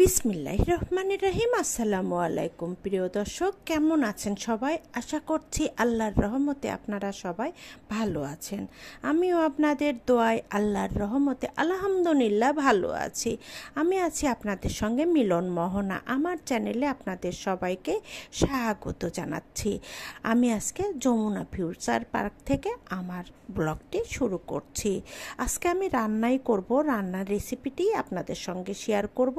বিসমিল্লাহ রহমান রহিম আসসালামু আলাইকুম প্রিয় দর্শক কেমন আছেন সবাই আশা করছি আল্লাহর রহমতে আপনারা সবাই ভালো আছেন আমিও আপনাদের দোয়ায় আল্লাহর রহমতে আলহামদুলিল্লাহ ভালো আছি আমি আছি আপনাদের সঙ্গে মিলন মোহনা আমার চ্যানেলে আপনাদের সবাইকে স্বাগত জানাচ্ছি আমি আজকে যমুনা ফিউচার পার্ক থেকে আমার ব্লগটি শুরু করছি আজকে আমি রান্নাই করব রান্নার রেসিপিটি আপনাদের সঙ্গে শেয়ার করব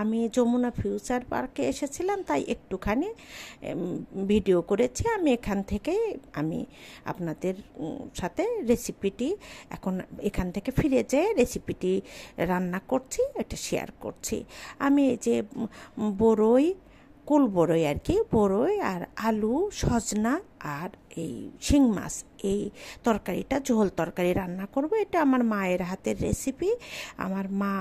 আমি যমুনা ফিউচার পার্কে এসেছিলাম তাই একটুখানি ভিডিও করেছি আমি এখান থেকেই আমি আপনাদের সাথে রেসিপিটি এখন এখান থেকে ফিরে যেয়ে রেসিপিটি রান্না করছি এটা শেয়ার করছি আমি যে বড়ই কুল বড়ই আর কি বড়ই আর আলু সজনা আর এই শিং মাছ এই তরকারিটা ঝোল তরকারি রান্না করব এটা আমার মায়ের হাতের রেসিপি আমার মা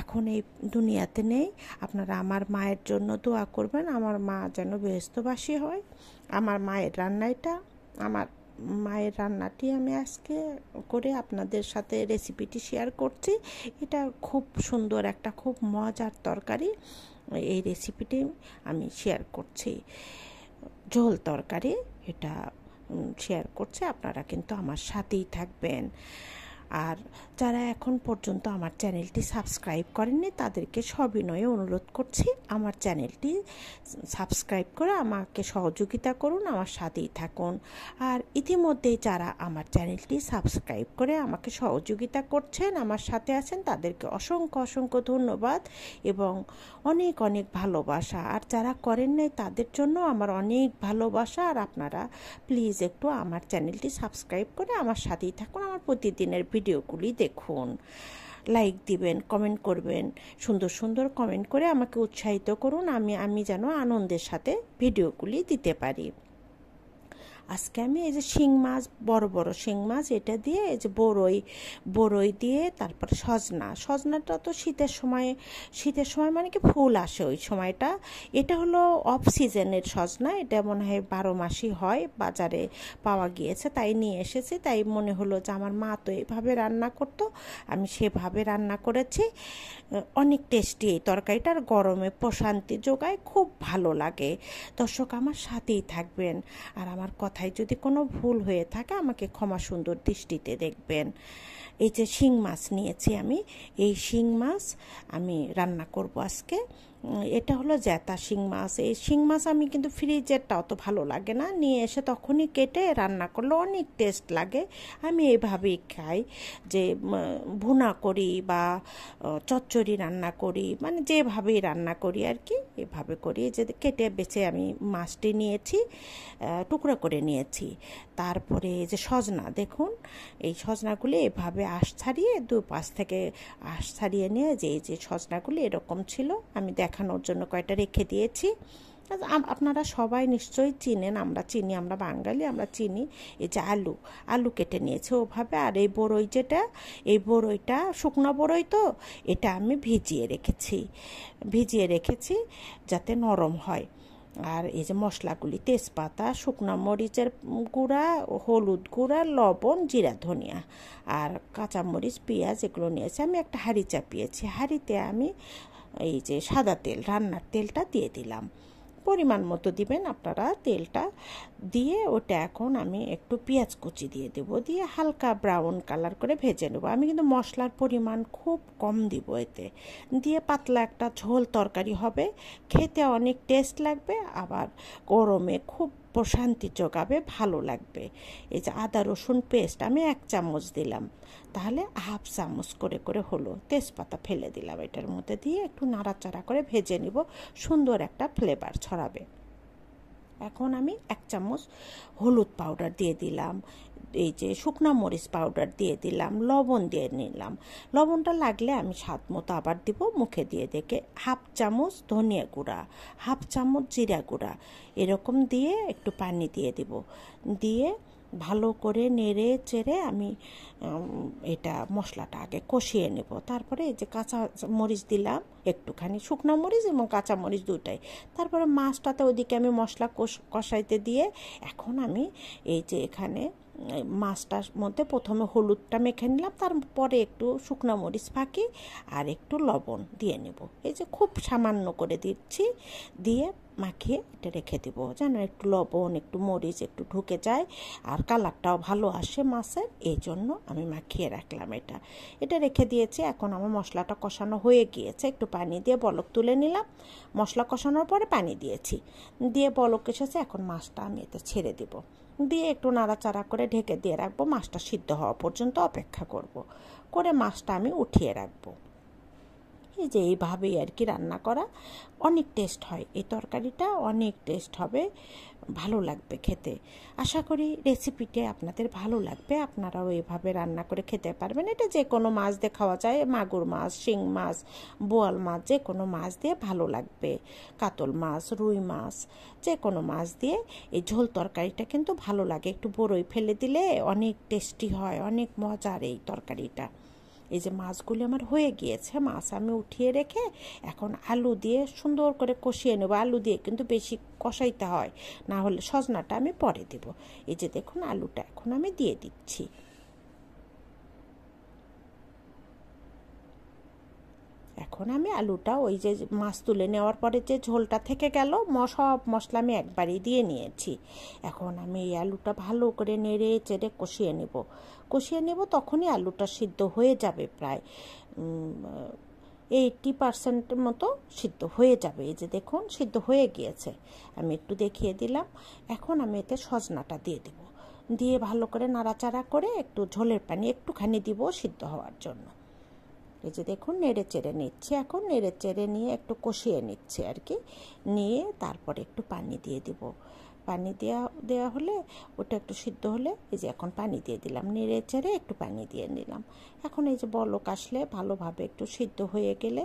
এখন এই দুনিয়াতে নেই আপনারা আমার মায়ের জন্য দোয়া করবেন আমার মা যেন বৃহস্পবাসী হয় আমার মায়ের রান্নাটা আমার মায়ের রান্নাটি আমি আজকে করে আপনাদের সাথে রেসিপিটি শেয়ার করছি এটা খুব সুন্দর একটা খুব মজার তরকারি এই রেসিপিটি আমি শেয়ার করছি ঝোল তরকারি এটা শেয়ার করছে আপনারা কিন্তু আমার সাথেই থাকবেন আর যারা এখন পর্যন্ত আমার চ্যানেলটি সাবস্ক্রাইব করেননি তাদেরকে সবিনয়ে অনুরোধ করছি আমার চ্যানেলটি সাবস্ক্রাইব করে আমাকে সহযোগিতা করুন আমার সাথেই থাকুন আর ইতিমধ্যেই যারা আমার চ্যানেলটি সাবস্ক্রাইব করে আমাকে সহযোগিতা করছেন আমার সাথে আছেন তাদেরকে অসংখ্য অসংখ্য ধন্যবাদ এবং অনেক অনেক ভালোবাসা আর যারা করেন নাই তাদের জন্য আমার অনেক ভালোবাসা আর আপনারা প্লিজ একটু আমার চ্যানেলটি সাবস্ক্রাইব করে আমার সাথেই থাকুন আমার প্রতিদিনের ভিডিও ভিডিওগুলি দেখুন লাইক দিবেন কমেন্ট করবেন সুন্দর সুন্দর কমেন্ট করে আমাকে উৎসাহিত করুন আমি আমি যেন আনন্দের সাথে ভিডিওগুলি দিতে পারি আজকে আমি এই যে শিং মাছ বড় বড় শিং মাছ এটা দিয়ে এই যে বড়ই বড়ই দিয়ে তারপর সজনা সজনাটা তো শীতের সময় শীতের সময় মানে কি ফুল আসে ওই সময়টা এটা হলো অফ সিজনের সজনা এটা মনে হয় বারো মাসই হয় বাজারে পাওয়া গিয়েছে তাই নিয়ে এসেছি তাই মনে হলো যে আমার মা তো এইভাবে রান্না করতো আমি সেভাবে রান্না করেছি অনেক টেস্টি এই তরকারিটার গরমে প্রশান্তি যোগায় খুব ভালো লাগে দর্শক আমার সাথেই থাকবেন আর আমার কথা কথায় যদি কোনো ভুল হয়ে থাকে আমাকে ক্ষমা সুন্দর দৃষ্টিতে দেখবেন এই যে শিং মাছ নিয়েছি আমি এই শিং মাছ আমি রান্না করব আজকে এটা হলো জ্যাতা শিং মাছ এই শিং মাছ আমি কিন্তু ফ্রিজেরটা অত ভালো লাগে না নিয়ে এসে তখনই কেটে রান্না করলে অনেক টেস্ট লাগে আমি এইভাবেই খাই যে ভুনা করি বা চচ্চড়ি রান্না করি মানে যেভাবেই রান্না করি আর কি এভাবে করি যে কেটে বেছে আমি মাছটি নিয়েছি টুকরো করে নিয়েছি তারপরে যে সজনা দেখুন এই সজনাগুলি এভাবে আশ ছাড়িয়ে দু পাশ থেকে আশ ছাড়িয়ে নিয়ে যে যে সজনাগুলি এরকম ছিল আমি দেখ দেখানোর জন্য কয়টা রেখে দিয়েছি আচ্ছা, আপনারা সবাই নিশ্চয়ই চিনেন আমরা চিনি আমরা বাঙালি আমরা চিনি এই যে আলু আলু কেটে নিয়েছে ওভাবে আর এই বড়ই যেটা এই বড়ইটা শুকনো বড়ই তো এটা আমি ভিজিয়ে রেখেছি ভিজিয়ে রেখেছি যাতে নরম হয় আর এই যে মশলাগুলি তেজপাতা শুকনো মরিচের গুঁড়া হলুদ গুঁড়া লবণ জিরা ধনিয়া আর কাঁচামরিচ পেঁয়াজ এগুলো নিয়েছি আমি একটা হাঁড়ি চাপিয়েছি হাঁড়িতে আমি এই যে সাদা তেল রান্নার তেলটা দিয়ে দিলাম পরিমাণ মতো দিবেন আপনারা তেলটা দিয়ে ওটা এখন আমি একটু পেঁয়াজ কুচি দিয়ে দেব দিয়ে হালকা ব্রাউন কালার করে ভেজে নেব আমি কিন্তু মশলার পরিমাণ খুব কম দিব এতে দিয়ে পাতলা একটা ঝোল তরকারি হবে খেতে অনেক টেস্ট লাগবে আবার গরমে খুব প্রশান্তি জোগাবে ভালো লাগবে এই যে আদা রসুন পেস্ট আমি এক চামচ দিলাম তাহলে হাফ চামচ করে করে হলো তেজপাতা ফেলে দিলাম এটার মধ্যে দিয়ে একটু নাড়াচাড়া করে ভেজে নিব সুন্দর একটা ফ্লেভার ছড়াবে এখন আমি এক চামচ হলুদ পাউডার দিয়ে দিলাম এই যে শুকনা মরিচ পাউডার দিয়ে দিলাম লবণ দিয়ে নিলাম লবণটা লাগলে আমি স্বাদ মতো আবার দিব মুখে দিয়ে দেখে হাফ চামচ ধনিয়া গুঁড়া হাফ চামচ জিরা গুঁড়া এরকম দিয়ে একটু পানি দিয়ে দিব দিয়ে ভালো করে নেড়ে চেড়ে আমি এটা মশলাটা আগে কষিয়ে নেব তারপরে এই যে কাঁচা মরিচ দিলাম একটুখানি শুকনো মরিচ এবং কাঁচা মরিচ দুটাই তারপরে মাছটাতে ওদিকে আমি মশলা কষাইতে দিয়ে এখন আমি এই যে এখানে মাছটার মধ্যে প্রথমে হলুদটা মেখে নিলাম তারপরে একটু শুকনো মরিচ ফাঁকি আর একটু লবণ দিয়ে নেব এই যে খুব সামান্য করে দিচ্ছি দিয়ে মাখিয়ে এটা রেখে দেব যেন একটু লবণ একটু মরিচ একটু ঢুকে যায় আর কালারটাও ভালো আসে মাছের এই জন্য আমি মাখিয়ে রাখলাম এটা এটা রেখে দিয়েছি এখন আমার মশলাটা কষানো হয়ে গিয়েছে একটু পানি দিয়ে বলক তুলে নিলাম মশলা কষানোর পরে পানি দিয়েছি দিয়ে বলক এসেছে এখন মাছটা আমি এতে ছেড়ে দেবো দিয়ে একটু নাড়াচাড়া করে ঢেকে দিয়ে রাখবো মাছটা সিদ্ধ হওয়া পর্যন্ত অপেক্ষা করব। করে মাছটা আমি উঠিয়ে রাখবো এই যে এইভাবেই আর কি রান্না করা অনেক টেস্ট হয় এই তরকারিটা অনেক টেস্ট হবে ভালো লাগবে খেতে আশা করি রেসিপিটি আপনাদের ভালো লাগবে আপনারাও এভাবে রান্না করে খেতে পারবেন এটা যে কোনো মাছ দিয়ে খাওয়া যায় মাগুর মাছ শিং মাছ বোয়াল মাছ যে কোনো মাছ দিয়ে ভালো লাগবে কাতল মাছ রুই মাছ যে কোনো মাছ দিয়ে এই ঝোল তরকারিটা কিন্তু ভালো লাগে একটু বড়ই ফেলে দিলে অনেক টেস্টি হয় অনেক মজার এই তরকারিটা এই যে মাছগুলি আমার হয়ে গিয়েছে মাছ আমি উঠিয়ে রেখে এখন আলু দিয়ে সুন্দর করে কষিয়ে নেবো আলু দিয়ে কিন্তু বেশি কষাইতে হয় না হলে সজনাটা আমি পরে দেব এই যে দেখুন আলুটা এখন আমি দিয়ে দিচ্ছি এখন আমি আলুটা ওই যে মাছ তুলে নেওয়ার পরে যে ঝোলটা থেকে গেল সব মশলা আমি একবারই দিয়ে নিয়েছি এখন আমি এই আলুটা ভালো করে নেড়ে চেড়ে কষিয়ে নেব কষিয়ে নেব তখনই আলুটা সিদ্ধ হয়ে যাবে প্রায় এইটটি পার্সেন্টের মতো সিদ্ধ হয়ে যাবে এই যে দেখুন সিদ্ধ হয়ে গিয়েছে আমি একটু দেখিয়ে দিলাম এখন আমি এতে সজনাটা দিয়ে দেব দিয়ে ভালো করে নাড়াচাড়া করে একটু ঝোলের পানি একটুখানি দিব সিদ্ধ হওয়ার জন্য এই যে দেখুন নেড়ে চেড়ে নিচ্ছে এখন নেড়ে চেড়ে নিয়ে একটু কষিয়ে নিচ্ছে আর কি নিয়ে তারপরে একটু পানি দিয়ে দিব পানি দেওয়া দেওয়া হলে ওটা একটু সিদ্ধ হলে এই যে এখন পানি দিয়ে দিলাম নেড়ে চেড়ে একটু পানি দিয়ে নিলাম এখন এই যে বলক আসলে ভালোভাবে একটু সিদ্ধ হয়ে গেলে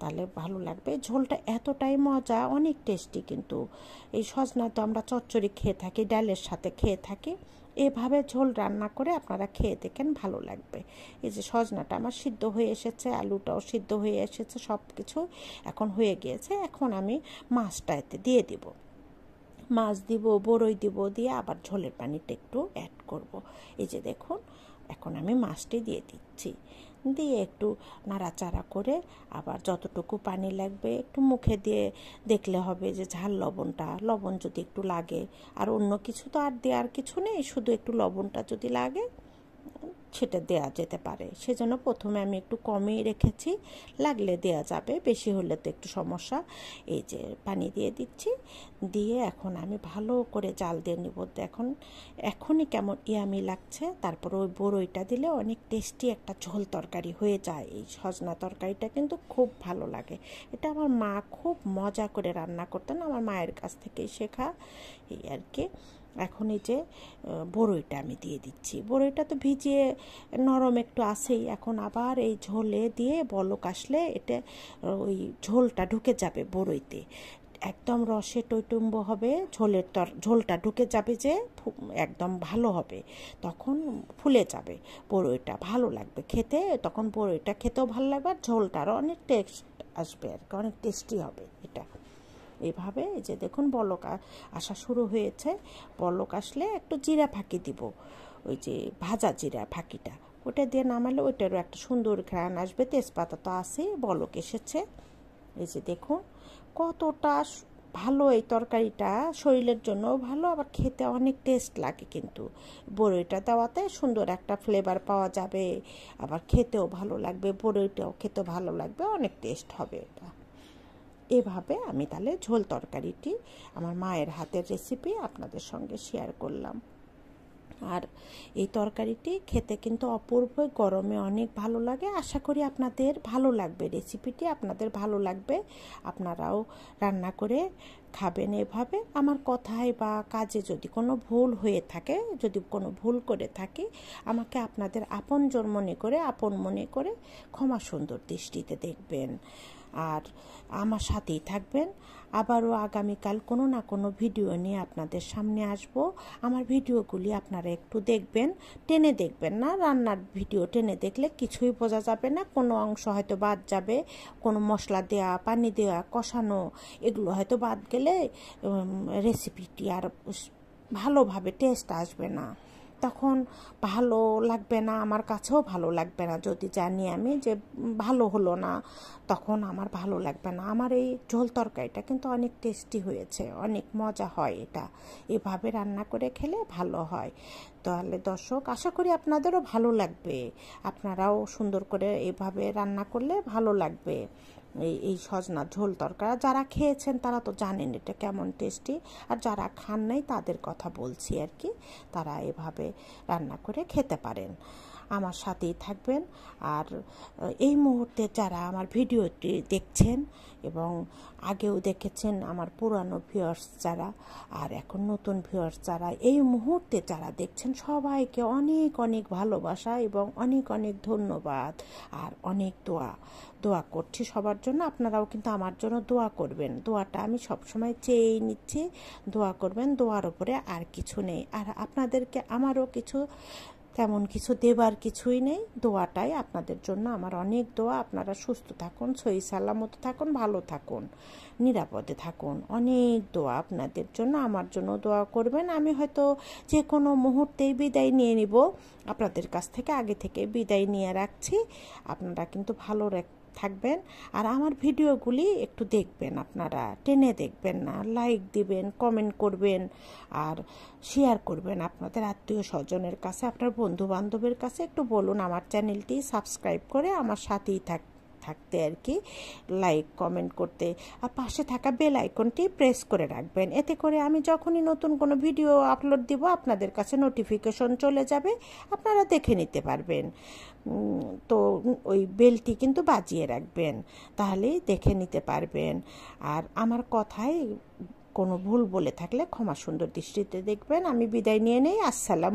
তাহলে ভালো লাগবে ঝোলটা এতটাই মজা অনেক টেস্টি কিন্তু এই সজনা তো আমরা চচ্চড়ি খেয়ে থাকি ডালের সাথে খেয়ে থাকি এভাবে ঝোল রান্না করে আপনারা খেয়ে দেখেন ভালো লাগবে এই যে সজনাটা আমার সিদ্ধ হয়ে এসেছে আলুটাও সিদ্ধ হয়ে এসেছে সব কিছু এখন হয়ে গিয়েছে এখন আমি মাছটা এতে দিয়ে দেবো মাছ দিব বড়ই দিব দিয়ে আবার ঝোলের পানিটা একটু অ্যাড করব। এই যে দেখুন এখন আমি মাছটি দিয়ে দিচ্ছি দিয়ে একটু নাড়াচাড়া করে আবার যতটুকু পানি লাগবে একটু মুখে দিয়ে দেখলে হবে যে ঝাল লবণটা লবণ যদি একটু লাগে আর অন্য কিছু তো আর দেওয়ার কিছু নেই শুধু একটু লবণটা যদি লাগে সেটা দেয়া যেতে পারে সেজন্য প্রথমে আমি একটু কমই রেখেছি লাগলে দেয়া যাবে বেশি হলে তো একটু সমস্যা এই যে পানি দিয়ে দিচ্ছি দিয়ে এখন আমি ভালো করে জাল দিয়ে নিব এখন এখনই কেমন ইয়ামি লাগছে তারপর ওই বড়ইটা দিলে অনেক টেস্টি একটা ঝোল তরকারি হয়ে যায় এই সজনা তরকারিটা কিন্তু খুব ভালো লাগে এটা আমার মা খুব মজা করে রান্না করতেন আমার মায়ের কাছ থেকেই শেখা এই আর কি এখন এই যে বড়ইটা আমি দিয়ে দিচ্ছি বড়ইটা তো ভিজিয়ে নরম একটু আসেই এখন আবার এই ঝোলে দিয়ে বলক আসলে এটা ওই ঝোলটা ঢুকে যাবে বড়ইতে একদম রসে টৈটুম্ব হবে ঝোলের তর ঝোলটা ঢুকে যাবে যে একদম ভালো হবে তখন ফুলে যাবে বড়ইটা ভালো লাগবে খেতে তখন বড়ইটা খেতেও ভালো লাগবে আর ঝোলটারও অনেক টেস্ট আসবে আর কি অনেক টেস্টি হবে এটা এভাবে যে দেখুন বলক আসা শুরু হয়েছে বলক আসলে একটু জিরা ফাঁকি দিব ওই যে ভাজা জিরা ফাঁকিটা ওটা দিয়ে নামালে ওইটারও একটা সুন্দর ঘ্রাণ আসবে তেজপাতা তো আছেই বলক এসেছে এই যে দেখুন কতটা ভালো এই তরকারিটা শরীরের জন্য ভালো আবার খেতে অনেক টেস্ট লাগে কিন্তু বড়ইটা দেওয়াতে সুন্দর একটা ফ্লেভার পাওয়া যাবে আবার খেতেও ভালো লাগবে বড়ইটাও খেতে ভালো লাগবে অনেক টেস্ট হবে এটা এভাবে আমি তাহলে ঝোল তরকারিটি আমার মায়ের হাতের রেসিপি আপনাদের সঙ্গে শেয়ার করলাম আর এই তরকারিটি খেতে কিন্তু অপূর্ব গরমে অনেক ভালো লাগে আশা করি আপনাদের ভালো লাগবে রেসিপিটি আপনাদের ভালো লাগবে আপনারাও রান্না করে খাবেন এভাবে আমার কথায় বা কাজে যদি কোনো ভুল হয়ে থাকে যদি কোনো ভুল করে থাকি আমাকে আপনাদের আপনজন মনে করে আপন মনে করে ক্ষমা সুন্দর দৃষ্টিতে দেখবেন আর আমার সাথেই থাকবেন আবারও আগামীকাল কোনো না কোনো ভিডিও নিয়ে আপনাদের সামনে আসব আমার ভিডিওগুলি আপনারা একটু দেখবেন টেনে দেখবেন না রান্নার ভিডিও টেনে দেখলে কিছুই বোঝা যাবে না কোনো অংশ হয়তো বাদ যাবে কোনো মশলা দেওয়া পানি দেওয়া কষানো এগুলো হয়তো বাদ গেলে রেসিপিটি আর ভালোভাবে টেস্ট আসবে না তখন ভালো লাগবে না আমার কাছেও ভালো লাগবে না যদি জানি আমি যে ভালো হলো না তখন আমার ভালো লাগবে না আমার এই ঝোল তরকারিটা কিন্তু অনেক টেস্টি হয়েছে অনেক মজা হয় এটা এভাবে রান্না করে খেলে ভালো হয় তাহলে দর্শক আশা করি আপনাদেরও ভালো লাগবে আপনারাও সুন্দর করে এভাবে রান্না করলে ভালো লাগবে এই এই সজনা ঝোল তরকা যারা খেয়েছেন তারা তো জানেন এটা কেমন টেস্টি আর যারা খান নাই তাদের কথা বলছি আর কি তারা এভাবে রান্না করে খেতে পারেন আমার সাথেই থাকবেন আর এই মুহূর্তে যারা আমার ভিডিওটি দেখছেন এবং আগেও দেখেছেন আমার পুরানো ভিউয়ার্স যারা আর এখন নতুন ভিউয়ার্স যারা এই মুহূর্তে যারা দেখছেন সবাইকে অনেক অনেক ভালোবাসা এবং অনেক অনেক ধন্যবাদ আর অনেক দোয়া দোয়া করছি সবার জন্য আপনারাও কিন্তু আমার জন্য দোয়া করবেন দোয়াটা আমি সবসময় চেয়েই নিচ্ছি দোয়া করবেন দোয়ার ওপরে আর কিছু নেই আর আপনাদেরকে আমারও কিছু তেমন কিছু দেবার কিছুই নেই দোয়াটাই আপনাদের জন্য আমার অনেক দোয়া আপনারা সুস্থ থাকুন সই সালামত থাকুন ভালো থাকুন নিরাপদে থাকুন অনেক দোয়া আপনাদের জন্য আমার জন্য দোয়া করবেন আমি হয়তো যে কোনো মুহূর্তেই বিদায় নিয়ে নিব আপনাদের কাছ থেকে আগে থেকে বিদায় নিয়ে রাখছি আপনারা কিন্তু ভালো রাখ থাকবেন আর আমার ভিডিওগুলি একটু দেখবেন আপনারা টেনে দেখবেন না লাইক দিবেন কমেন্ট করবেন আর শেয়ার করবেন আপনাদের আত্মীয় স্বজনের কাছে আপনার বন্ধু বান্ধবের কাছে একটু বলুন আমার চ্যানেলটি সাবস্ক্রাইব করে আমার সাথেই থাকবেন থাকতে আর কি লাইক কমেন্ট করতে আর পাশে থাকা বেল আইকনটি প্রেস করে রাখবেন এতে করে আমি যখনই নতুন কোনো ভিডিও আপলোড দিব আপনাদের কাছে নোটিফিকেশন চলে যাবে আপনারা দেখে নিতে পারবেন তো ওই বেলটি কিন্তু বাজিয়ে রাখবেন তাহলেই দেখে নিতে পারবেন আর আমার কথায় কোনো ভুল বলে থাকলে ক্ষমা সুন্দর দৃষ্টিতে দেখবেন আমি বিদায় নিয়ে নেই আসসালাম